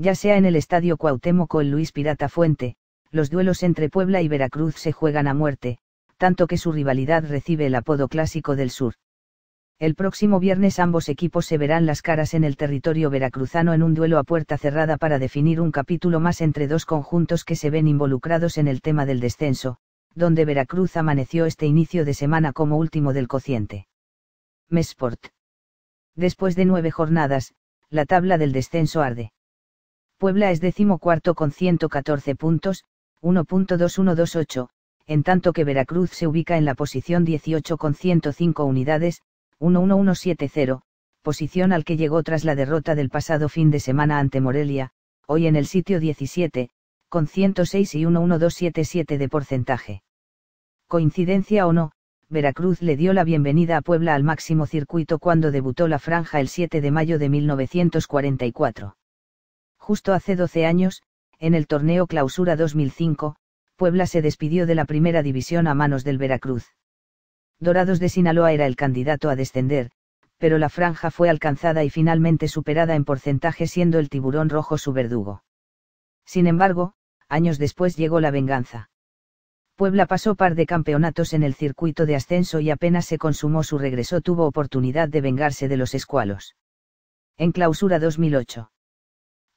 Ya sea en el Estadio Cuauhtémoc o el Luis Pirata Fuente, los duelos entre Puebla y Veracruz se juegan a muerte, tanto que su rivalidad recibe el apodo clásico del sur. El próximo viernes ambos equipos se verán las caras en el territorio veracruzano en un duelo a puerta cerrada para definir un capítulo más entre dos conjuntos que se ven involucrados en el tema del descenso, donde Veracruz amaneció este inicio de semana como último del cociente. Mesport. Después de nueve jornadas, la tabla del descenso arde. Puebla es decimocuarto con 114 puntos, 1.2128, en tanto que Veracruz se ubica en la posición 18 con 105 unidades, 11170, posición al que llegó tras la derrota del pasado fin de semana ante Morelia, hoy en el sitio 17, con 106 y 11277 de porcentaje. Coincidencia o no, Veracruz le dio la bienvenida a Puebla al máximo circuito cuando debutó la franja el 7 de mayo de 1944. Justo hace 12 años, en el torneo Clausura 2005, Puebla se despidió de la primera división a manos del Veracruz. Dorados de Sinaloa era el candidato a descender, pero la franja fue alcanzada y finalmente superada en porcentaje siendo el tiburón rojo su verdugo. Sin embargo, años después llegó la venganza. Puebla pasó par de campeonatos en el circuito de ascenso y apenas se consumó su regreso tuvo oportunidad de vengarse de los escualos. En clausura 2008.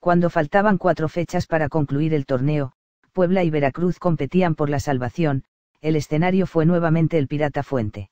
Cuando faltaban cuatro fechas para concluir el torneo, Puebla y Veracruz competían por la salvación, el escenario fue nuevamente el Pirata Fuente.